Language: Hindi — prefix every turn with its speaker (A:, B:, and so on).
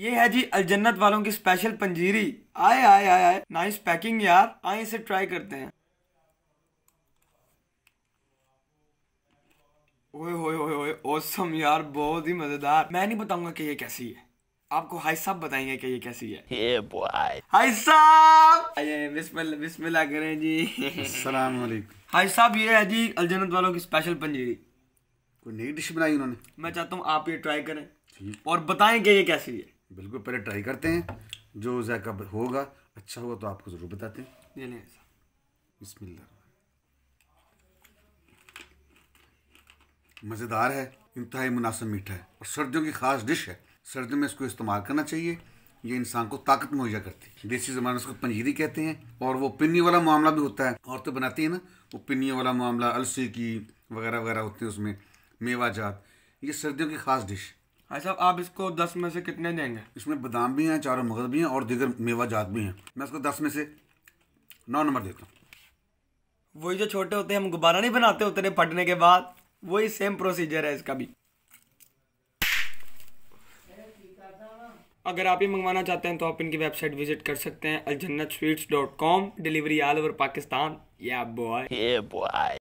A: ये है जी अलजन्नत वालों की स्पेशल पंजीरी आए आए आए आए नाइस पैकिंग यार आए इसे ट्राई करते हैं ओए ओए ओए ओए ओसम यार बहुत ही मजेदार मैं नहीं बताऊंगा कि ये कैसी है आपको हाई साहब बताएंगे कि ये कैसी है हे बॉय हाई साहब करें जी अस्सलाम वालेकुम हाई साहब ये है जी अलजन्नत वालों की स्पेशल पंजीरी कोई नई डिश बनाई उन्होंने मैं चाहता हूँ आप ये ट्राई करें और बताएं कि ये कैसी है बिल्कुल पहले ट्राई करते हैं जो जायका होगा अच्छा होगा तो आपको ज़रूर बताते हैं ये बिस्मिल्लाह मज़ेदार है इंतहाई मुनासिब मीठा है और सर्दियों की ख़ास डिश है सर्दियों में इसको इस्तेमाल करना चाहिए ये इंसान को ताकत मुहैया करती है देसी ज़माने इसको पंजीरी कहते हैं और वो पिन्नी वाला मामला भी होता है औरतें बनाती हैं ना वो पिन्नी वाला मामला अलसी की वगैरह वगैरह होती है उसमें मेवा जात ये सर्दियों की ख़ास डिश है भाई साहब आप इसको दस में से कितने देंगे इसमें बादाम भी हैं चारों मगज भी हैं और दिगर मेवा जात भी हैं मैं इसको दस में से नौ नंबर देता हूँ वही जो छोटे होते हैं हम गुब्बारा नहीं बनाते उतने फटने के बाद वही सेम प्रोसीजर है इसका भी अगर आप ही मंगवाना चाहते हैं तो आप इनकी वेबसाइट विजिट कर सकते हैं Aljannat sweets dot com delivery all over Pakistan या बॉय